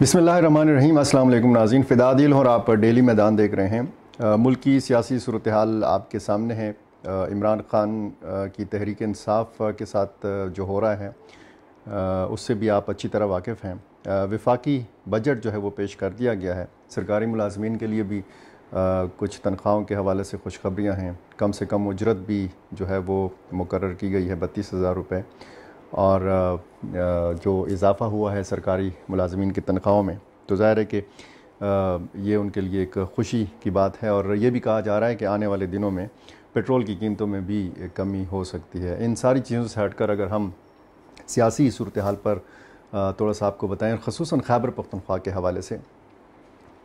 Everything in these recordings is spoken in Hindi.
बिसमीम असल नाजीन फिदादिल और आप डेली मैदान देख रहे हैं मुल्क की सियासी सूरत हाल आपके सामने है इमरान ख़ान की तहरीक इंसाफ के साथ जो हो रहा है उससे भी आप अच्छी तरह वाकिफ़ हैं विफाकी बजट जो है वो पेश कर दिया गया है सरकारी मुलाजमीन के लिए भी कुछ तनख्वाहों के हवाले से खुशखबरियाँ हैं कम से कम उजरत भी जो है वो मुकर की गई है बत्तीस हज़ार रुपये और जो इजाफ़ा हुआ है सरकारी मुलाजमीन की तनख्वाहों में तो ज़ाहिर है कि ये उनके लिए एक खुशी की बात है और ये भी कहा जा रहा है कि आने वाले दिनों में पेट्रोल की कीमतों में भी कमी हो सकती है इन सारी चीज़ों से हट कर अगर हम सियासी सूरत हाल पर थोड़ा सा आपको बताएं खसूस खैबर पख्तनख्वा के हवाले से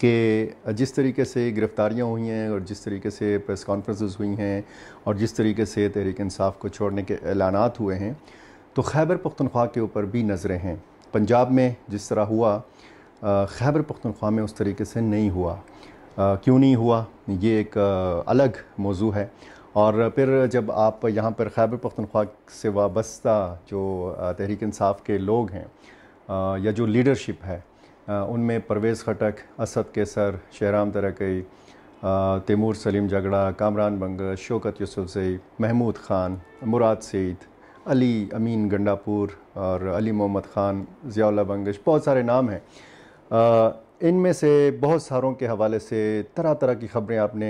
कि जिस तरीके से गिरफ़्तारियाँ हुई हैं और जिस तरीके से प्रेस कॉन्फ्रेंसेस हुई हैं और जिस तरीके से तहरीक इंसाफ को छोड़ने के ऐलान हुए हैं तो खैबर पख्तनख्वा के ऊपर भी नज़रें हैं पंजाब में जिस तरह हुआ खैबर पख्तनख्वा में उस तरीके से नहीं हुआ क्यों नहीं हुआ ये एक अलग मौजू है और फिर जब आप यहाँ पर खैबर पख्तनख्वा से वाबस्ता जो तहरीक इंसाफ के लोग हैं या जो लीडरशिप है उनमें परवेज़ खटक असद केसर शहराम तरकई तैमूर सलीम जगड़ा कामरान बंगल शोकत यूसुफ सई महमूद ख़ान मुराद सईद अली अमीन गंडापुर और अली मोहम्मद ख़ान ज़ियाला बंगश बहुत सारे नाम हैं इनमें से बहुत सारों के हवाले से तरह तरह की ख़बरें आपने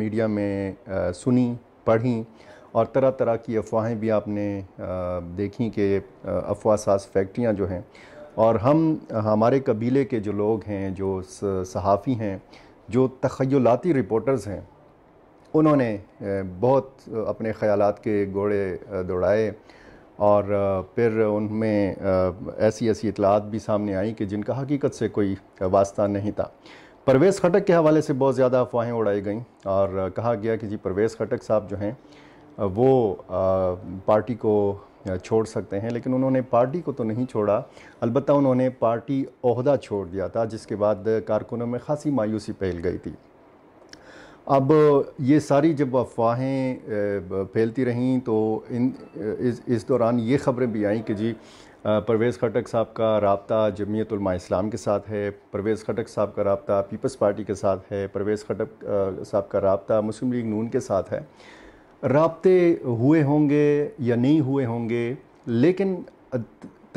मीडिया में आ, सुनी पढ़ी और तरह तरह की अफवाहें भी आपने आ, देखी कि अफवाह साज फैक्ट्रियाँ जो हैं और हम हमारे कबीले के जो लोग हैं जो सहाफ़ी हैं जो तखयलाती रिपोर्टर्स हैं उन्होंने बहुत अपने ख्याल के घोड़े दौड़ाए और फिर उनमें ऐसी ऐसी इतलात भी सामने आई कि जिनका हकीकत से कोई वास्ता नहीं था परवेज़ खटक के हवाले से बहुत ज़्यादा अफवाहें उड़ाई गईं और कहा गया कि जी परवेज़ खटक साहब जो हैं वो पार्टी को छोड़ सकते हैं लेकिन उन्होंने पार्टी को तो नहीं छोड़ा अलबत्त उन्होंने पार्टी अहदा छोड़ दिया था जिसके बाद कारकुनों में खासी मायूसी फैल गई थी अब ये सारी जब अफवाहें फैलती रहीं तो इन इस इस दौरान ये ख़बरें भी आईं कि जी परवेज़ खटक साहब का रबता जमीयतलमा इस्लाम के साथ है परवेज़ खटक साहब का रबता पीपल्स पार्टी के साथ है परवेज़ खटक साहब का रबता मुस्लिम लीग नून के साथ है रबते हुए होंगे या नहीं हुए होंगे लेकिन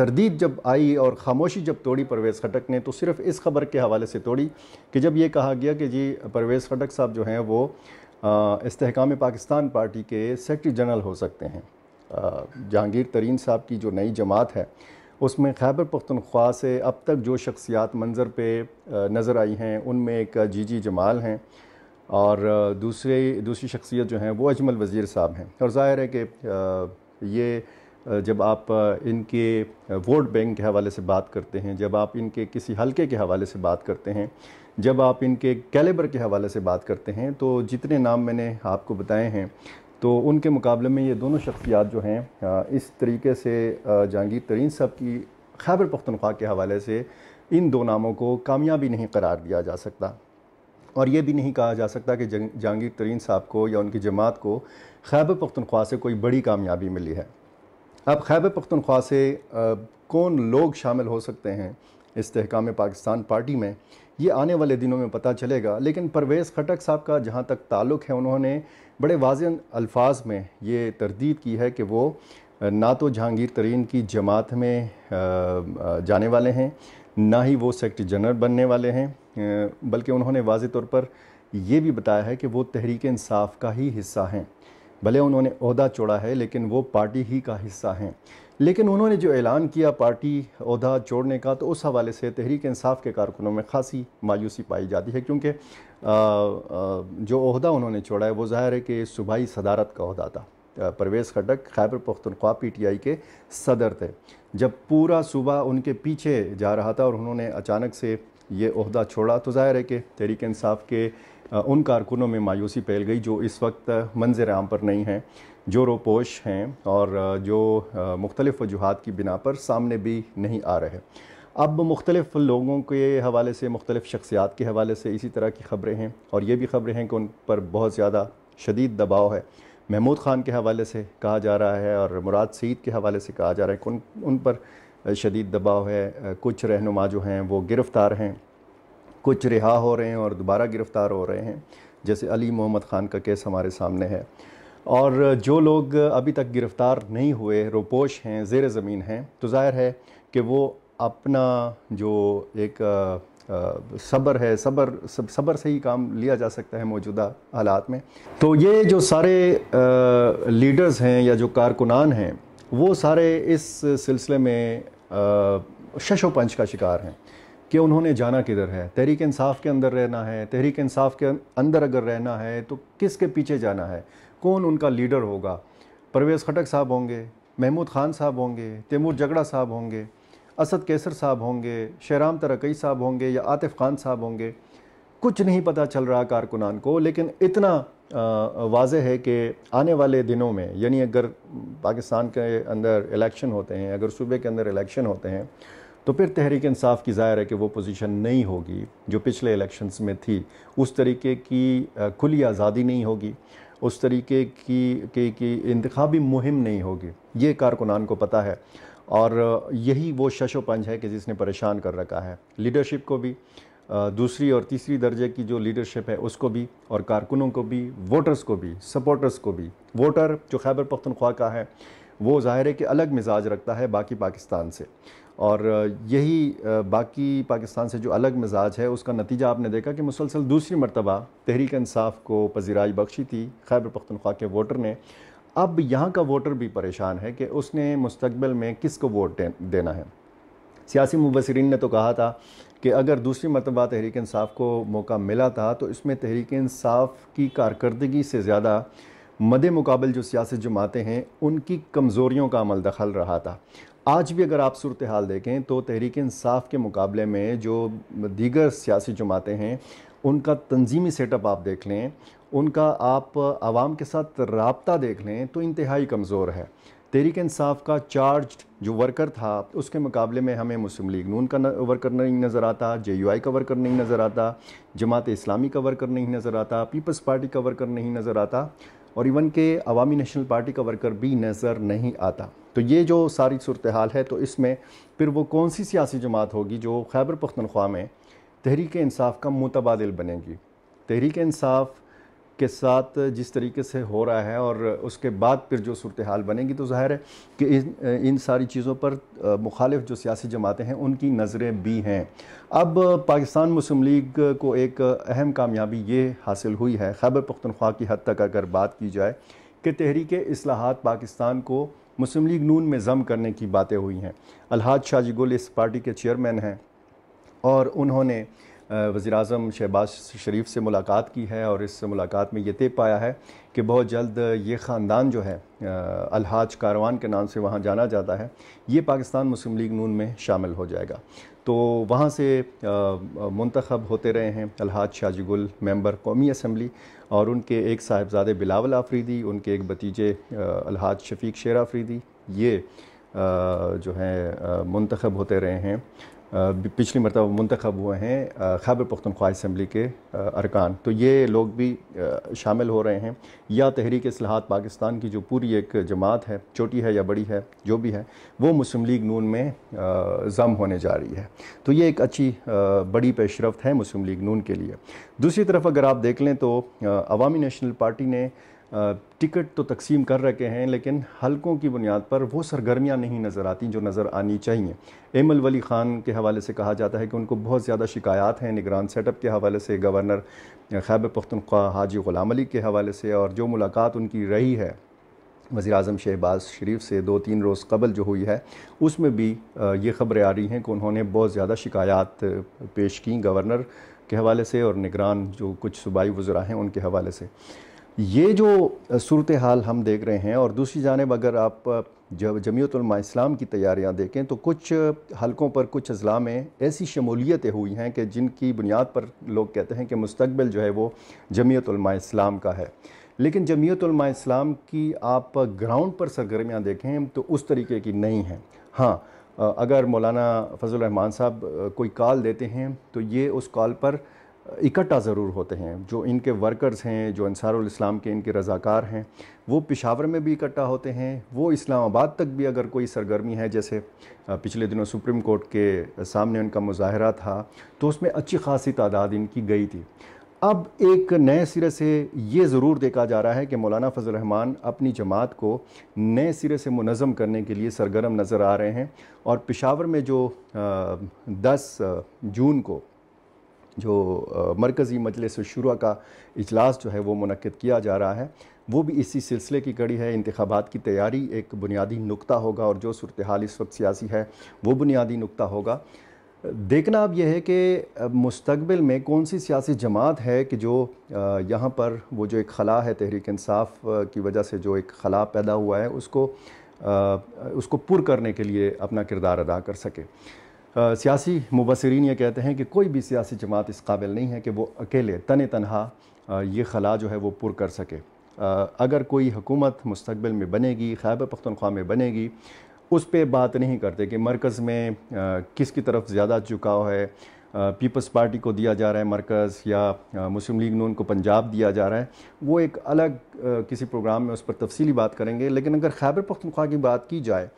तरदीद जब आई और ख़ामोशी जब तोड़ी परवेज़ खटक ने तो सिर्फ़ इस खबर के हवाले से तोड़ी कि जब ये कहा गया कि जी परवेज़ खटक साहब जो हैं वो इसकाम पाकिस्तान पार्टी के सेक्रटरी जनरल हो सकते हैं जहांगीर तरीन साहब की जो नई जमात है उसमें खैबर पख्तनख्वा से अब तक जो शख्सियात मंज़र पे नज़र आई हैं उनमें एक जी जी जमाल हैं और दूसरे दूसरी शख्सियत जो हैं वो अजमल वज़ीर साहब हैं और ज़ाहिर है कि ये जब आप इनके वोट बैंक के हवाले से बात करते हैं जब आप इनके किसी हलके के हवाले से बात करते हैं जब आप इनके कैलेबर के हवाले से बात करते हैं तो जितने नाम मैंने आपको बताए हैं तो उनके मुकाबले में ये दोनों शख्सियात जो हैं इस तरीके से जहांगीर तरीन साहब की खैबर पख्तनख्वा के हवाले से इन दो नामों को कामयाबी नहीं करार दिया जा सकता और ये भी नहीं कहा जा सकता कि जहांगीर तरीन साहब को या उनकी जमात को खैबर पख्तनख्वा से कोई बड़ी कामयाबी मिली है अब खैब पख्तनख्वा से कौन लोग शामिल हो सकते हैं इसकाम पाकिस्तान पार्टी में ये आने वाले दिनों में पता चलेगा लेकिन परवेज़ खटक साहब का जहाँ तक ताल्लुक़ है उन्होंने बड़े वाज अल्फाज में ये तरदीद की है कि वो ना तो जहांगीर तरीन की जमात में जाने वाले हैं ना ही वो सेक्रटरी जनरल बनने वाले हैं बल्कि उन्होंने वाज तौर पर यह भी बताया है कि वो तहरीक इंसाफ का ही हिस्सा हैं भले उन्होंने अहदा छोड़ा है लेकिन वो पार्टी ही का हिस्सा हैं लेकिन उन्होंने जो ऐलान किया पार्टी अहदा छोड़ने का तो उस हवाले से तहरीक इंसाफ के कारकुनों में खासी मायूसी पाई जाती है क्योंकि जो अहदा उन्होंने छोड़ा है वो जाहिर है कि सूबाई सदारत का अहदा था परवेज़ खटक खैबर पख्तनख्वा आई के सदर थे जब पूरा सूबा उनके पीछे जा रहा था और उन्होंने अचानक से ये अहदा छोड़ा तो जाहिर है कि तहरीक इंसाफ के उन कारकुनों में मायूसी फैल गई जो इस वक्त मंजर आम पर नहीं हैं जो रोपोश हैं और जो मुख्तलिफ़ वजूहत की बिना पर सामने भी नहीं आ रहे अब मुख्तलिफ़ लोगों के हवाले से मुख्तलिफ़ शख्सियात के हवाले से इसी तरह की ख़बरें हैं और ये भी ख़बरें हैं कि उन पर बहुत ज़्यादा शदीद दबाव है महमूद ख़ान के हवाले से कहा जा रहा है और मुराद सईद के हवाले से कहा जा रहा है कि उन उन पर शदीद दबाव है कुछ रहनुमा जो हैं वो गिरफ़्तार हैं कुछ रिहा हो रहे हैं और दोबारा गिरफ़्तार हो रहे हैं जैसे अली मोहम्मद ख़ान का केस हमारे सामने है और जो लोग अभी तक गिरफ़्तार नहीं हुए रोपोश हैं ज़ेर ज़मीन हैं तो ज़ाहिर है कि वो अपना जो एक सब्र है सब्र सब्र से ही काम लिया जा सकता है मौजूदा हालात में तो ये जो सारे लीडर्स हैं या जो कारकुनान हैं वो सारे इस सिलसिले में शशो पंच का शिकार हैं कि उन्होंने जाना किधर है तहरीक इंसाफ के अंदर रहना है तहरीक इंसाफ के अंदर अगर रहना है तो किसके पीछे जाना है कौन उनका लीडर होगा परवेज़ खटक साहब होंगे महमूद खान साहब होंगे तैमूर जगड़ा साहब होंगे असद कैसर साहब होंगे शहराम तरकई साहब होंगे या आतिफ खान साहब होंगे कुछ नहीं पता चल रहा कारकुनान को लेकिन इतना वाज है कि आने वाले दिनों में यानी अगर पाकिस्तान के अंदर इलेक्शन होते हैं अगर सूबे के अंदर इलेक्शन होते हैं तो फिर तहरीक इंसाफ की ज़ाहिर है कि वो पोजीशन नहीं होगी जो पिछले इलेक्शंस में थी उस तरीके की खुली आज़ादी नहीं होगी उस तरीके की के की इंतबी मुहिम नहीं होगी ये कारकुनान को पता है और यही वो शशोपंज है कि जिसने परेशान कर रखा है लीडरशिप को भी दूसरी और तीसरी दर्जे की जो लीडरशिप है उसको भी और कारकुनों को भी वोटर्स को भी सपोर्टर्स को भी वोटर जो खैबर पख्तनख्वा का है वो ज़ाहिर है कि अलग मिजाज रखता है बाकी पाकिस्तान से और यही बाकी पाकिस्तान से जो अलग मिजाज है उसका नतीजा आपने देखा कि मुसलसल दूसरी मरतबा तहरीक इंसाफ को पजीराई बख्शी थी खैबर पख्तनख्वा के वोटर ने अब यहाँ का वोटर भी परेशान है कि उसने मुस्तबिल में किस को वोट देना है सियासी मुबसरीन ने तो कहा था कि अगर दूसरी मरतबा तहरीक इंसाफ को मौका मिला था तो इसमें तहरीक इंसाफ की कारकर्दगी से ज़्यादा मद मुकाबल जो सियासी जमातें हैं उनकी कमज़ोरीों का अमल दखल रहा था आज भी अगर आप सूरत हाल देखें तो तहरीक इंसाफ के मुकाबले में जो दीगर सियासी जमातें हैं उनका तंजीमी सेटअप आप देख लें उनका आप आवाम के साथ रबता देख लें तो इंतहाई कमज़ोर है तहरीक इंसाफ का चार्ज जो वर्कर था उसके मुकाबले में हमें मुस्लिम लीग नून का वर्कर नहीं नज़र आता जे यू आई का वर्कर नहीं नज़र आता जमात इस्लामी का वर्कर नहीं नज़र आता पीपल्स पार्टी का वर्कर नहीं नज़र आता और इवन के अवामी नेशनल पार्टी का वर्कर भी नज़र नहीं आता तो ये जो सारी सूरत हाल है तो इसमें फिर वो कौन सी सियासी जमात होगी जो खैबर पख्तनख्वा में तहरीक इंसाफ का मुतबाद बनेगी तहरीक इंसाफ के साथ जिस तरीके से हो रहा है और उसके बाद फिर जो सूरत हाल बनेगी तो ज़ाहिर है कि इन इन सारी चीज़ों पर मुखालिफ जो सियासी जमातें हैं उनकी नज़रें भी हैं अब पाकिस्तान मुस्लिम लीग को एक अहम कामयाबी ये हासिल हुई है खैबर पख्तनख्वा की हद तक अगर बात की जाए कि तहरीक असलाहत पाकिस्तान को मुस्लिम लीग नून में जम करने की बातें हुई हैं अलहाज शाहजी गुल इस पार्टी के चेयरमैन हैं और उन्होंने वज़ी अजम शहबाज शरीफ से मुलाकात की है और इस मुलाकात में ये तय पाया है कि बहुत जल्द ये ख़ानदान जो है अलहाज कारवान के नाम से वहाँ जाना जाता है ये पाकिस्तान मुस्लिम लीग नून में शामिल हो जाएगा तो वहाँ से मंतखब होते रहे हैं अलहाज शाजी गुल मेम्बर कौमी असम्बली और उनके एक साहेबजादे बिलावल आफरीदी उनके एक भतीजे अलहाज शफीक शेर आफरीदी ये जो हैं मंतखब होते रहे हैं पिछली मरतब मंतखब हुए हैं खैबर पख्तनख्वा इसम्बली के अरकान तो ये लोग भी शामिल हो रहे हैं या तहरीक असलाहत पाकिस्तान की जो पूरी एक जमात है छोटी है या बड़ी है जो भी है वो मुस्लिम लीग नून में ज़म होने जा रही है तो ये एक अच्छी बड़ी पेशरफ है मुस्लिम लीग नून के लिए दूसरी तरफ अगर आप देख लें तो अवामी नेशनल पार्टी ने टिकट तो तकसीम कर रखे हैं लेकिन हलकों की बुनियाद पर वो सरगर्मियाँ नहीं नज़र आती जो नज़र आनी चाहिए एम वली ख़ान के हवाले से कहा जाता है कि उनको बहुत ज़्यादा शिकायत हैं निगरान सेटअप के हवाले से गवर्नर खैब पख्तनख्वा हाजी ग़ुलाम अली के हवाले से और जो मुलाकात उनकी रही है वज़ी अजम शहबाज शरीफ से दो तीन रोज़ कबल जो हुई है उसमें भी ये ख़बरें आ रही हैं कि उन्होंने बहुत ज़्यादा शिकायत पेश की गवर्नर के हवाले से और निगरान जो कुछ सूबाई वज़रा हैं उनके हवाले से ये जो सूरत हाल हम देख रहे हैं और दूसरी जानब अगर आप जब इस्लाम की तैयारियां देखें तो कुछ हलकों पर कुछ अजला में ऐसी शमूलियतें हुई हैं कि जिनकी बुनियाद पर लोग कहते हैं कि मुस्तबिल जो है वो जमीयतलमा इस्लाम का है लेकिन जमीयतलमा इस्लाम की आप ग्राउंड पर सरगर्मियाँ देखें तो उस तरीके की नहीं हैं हाँ अगर मौलाना फजल रहमान साहब कोई कॉल देते हैं तो ये उस कॉल पर इकट्ठा ज़रूर होते हैं जो इनके वर्कर्स हैं जो अंसारुल इस्लाम के इनके रज़ाकार हैं वो पिशावर में भी इकट्ठा होते हैं वो इस्लामाबाद तक भी अगर कोई सरगर्मी है जैसे पिछले दिनों सुप्रीम कोर्ट के सामने उनका मुजाहरा था तो उसमें अच्छी खासी तादाद इनकी गई थी अब एक नए सिरे से ये ज़रूर देखा जा रहा है कि मौलाना फजल रहमान अपनी जमात को नए सिरे से मुनज़म करने के लिए सरगर्म नज़र आ रहे हैं और पिशावर में जो 10 जून को जो मरकज़ी मजलिस शुरा का अजलास जो है वो मनकद किया जा रहा है वो भी इसी सिलसिले की कड़ी है इंतबात की तैयारी एक बुनियादी नुकता होगा और जो सूरत हाल इस वक्त सियासी है वो बुनियादी नुकता होगा देखना अब यह है कि मुस्तबिल में कौन सी सियासी जमात है कि जो यहाँ पर वो जो एक खला है तहरीक इंसाफ की वजह से जो एक खला पैदा हुआ है उसको उसको पुर करने के लिए अपना किरदार अदा कर सके सियासी मुबसरीन ये कहते हैं कि कोई भी सियासी जमात इस काबिल नहीं है कि वो अकेले तन तनहा ये खला जो है वो पुर कर सके अगर कोई हुकूमत मुस्तबिल में बनेगी खैब पख्तनख्वा में बनेगी उस पर बात नहीं करते कि मरकज़ में किसकी तरफ ज़्यादा झुकाव है पीपल्स पार्टी को दिया जा रहा है मरकज़ या मुस्लिम लीग नून को पंजाब दिया जा रहा है वो एक अलग किसी प्रोग्राम में उस पर तफसीली बात करेंगे लेकिन अगर खैबर पख्तनख्वा की बात की जाए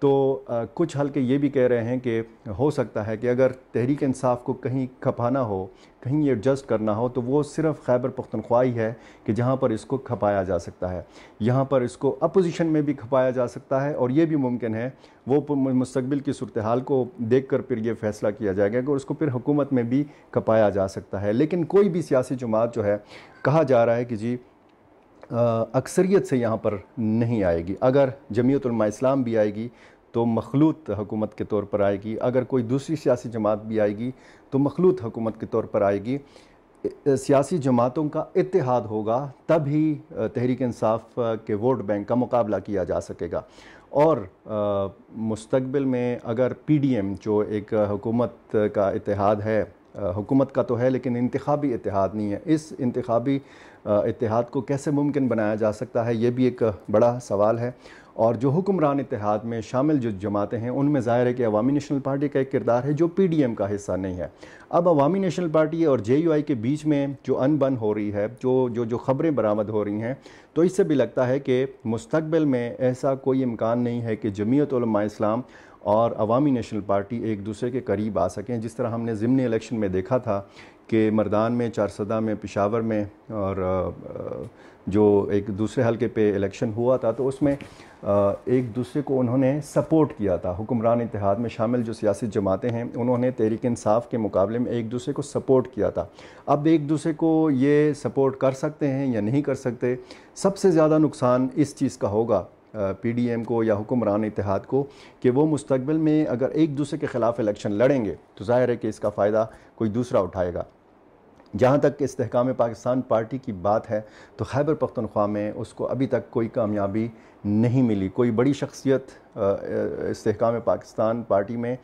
तो आ, कुछ हल्के ये भी कह रहे हैं कि हो सकता है कि अगर तहरीक इंसाफ को कहीं खपाना हो कहीं एडजस्ट करना हो तो वो सिर्फ खैबर पख्तनख्वा ही है कि जहाँ पर इसको खपाया जा सकता है यहाँ पर इसको अपोजिशन में भी खपाया जा सकता है और ये भी मुमकिन है वो मुस्तबिल की सूरत हाल को देख कर फिर ये फैसला किया जाएगा कि उसको फिर हुकूमत में भी खपाया जा सकता है लेकिन कोई भी सियासी जमात जो है कहा जा रहा है कि जी अक्सरियत से यहाँ पर नहीं आएगी अगर जमीयतलमा इस्लाम भी आएगी तो मखलूत हुकूमत के तौर पर आएगी अगर कोई दूसरी सियासी जमात भी आएगी तो मखलूत हुकूमत के तौर पर आएगी सियासी जमातों का इतिहाद होगा तभी तहरीक इंसाफ के वोट बैंक का मुकाबला किया जा सकेगा और मुस्तबिल में अगर पी डी एम जो एक हकूमत का इतिहाद है हुकूमत का तो है लेकिन इंतबी इतिहाद नहीं है इस इंतबी इतिहाद को कैसे मुमकिन बनाया जा सकता है ये भी एक बड़ा सवाल है और जो हुक्मरान इतिहाद में शामिल जो जमातें हैं उनमें ज़ाहिर है कि अवामी नेशनल पार्टी का एक किरदार है जो पी डी एम का हिस्सा नहीं है अब अवामी नेशनल पार्टी और जे यू आई के बीच में जो अनबन हो रही है जो जो जो ख़बरें बरामद हो रही हैं तो इससे भी लगता है कि मुस्तबिल में ऐसा कोई इम्कान नहीं है कि जमीयतलमा इस्लाम और अवामी नेशनल पार्टी एक दूसरे के करीब आ सकें जिस तरह हमने ज़िमनी इलेक्शन में देखा था के मरदान में चारसदा में पिशावर में और जो एक दूसरे हल्के पे इलेक्शन हुआ था तो उसमें एक दूसरे को उन्होंने सपोर्ट किया था हुक्मरान इतिहाद में शामिल जो सियासी जमातें हैं उन्होंने तहरीक इंसाफ के मुकाबले में एक दूसरे को सपोर्ट किया था अब एक दूसरे को ये सपोर्ट कर सकते हैं या नहीं कर सकते सबसे ज़्यादा नुकसान इस चीज़ का होगा पी डी एम को या हुक्मरान इतिहाद को कि वो मुस्तबिल में अगर एक दूसरे के ख़िलाफ़ इलेक्शन लड़ेंगे तो ज़ाहिर है कि इसका फ़ायदा कोई दूसरा उठाएगा जहाँ तक इसकाम पाकिस्तान पार्टी की बात है तो खैबर पख्तनख्वा में उसको अभी तक कोई कामयाबी नहीं मिली कोई बड़ी शख्सियत इसकाम पाकिस्तान पार्टी में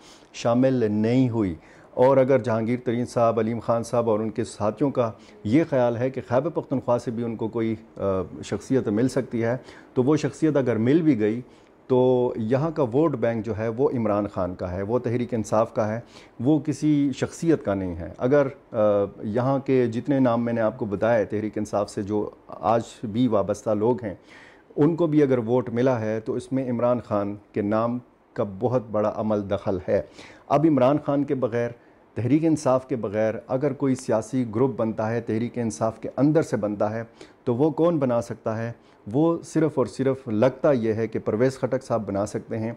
शामिल नहीं हुई और अगर जहांगीर तरीन साहब अलीम ख़ान साहब और उनके साथियों का ये ख्याल है कि खैबर पख्तनख्वा से भी उनको कोई शख्सियत मिल सकती है तो वो शख्सियत अगर मिल भी गई तो यहाँ का वोट बैंक जो है वो इमरान खान का है वो तहरीक इंसाफ का है वो किसी शख्सियत का नहीं है अगर यहाँ के जितने नाम मैंने आपको बताए तहरीक इंसाफ से जो आज भी वाबस्ता लोग हैं उनको भी अगर वोट मिला है तो इसमें इमरान खान के नाम का बहुत बड़ा अमल दखल है अब इमरान खान के बग़ैर तहरीक इंसाफ के बग़ैर अगर कोई सियासी ग्रुप बनता है तहरीक इंसाफ के अंदर से बनता है तो वो कौन बना सकता है वो सिर्फ़ और सिर्फ लगता यह है कि परवेज़ खटक साहब बना सकते हैं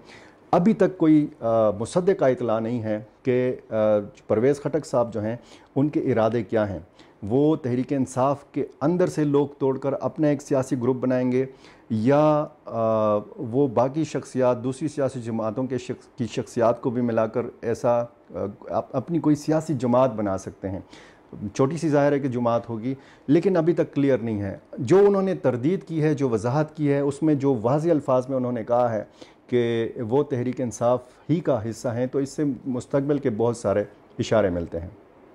अभी तक कोई मुसद का इतला नहीं है कि परवेज़ खटक साहब जो हैं उनके इरादे क्या हैं वो तहरीक इंसाफ के अंदर से लोग तोड़कर अपना एक सियासी ग्रुप बनाएंगे या आ, वो बाकी शख्सियात दूसरी सियासी जमातों के शख्स की शख्सियात को भी मिलाकर ऐसा आ, अपनी कोई सियासी जमात बना सकते हैं छोटी सी ज़ाहिर है कि जुमात होगी लेकिन अभी तक क्लियर नहीं है जो उन्होंने तरदीद की है जो वजाहत की है उसमें जो वाज अल्फाज में उन्होंने कहा है कि वो तहरीक इंसाफ ही का हिस्सा हैं तो इससे मुस्तबिल के बहुत सारे इशारे मिलते हैं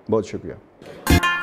बहुत शुक्रिया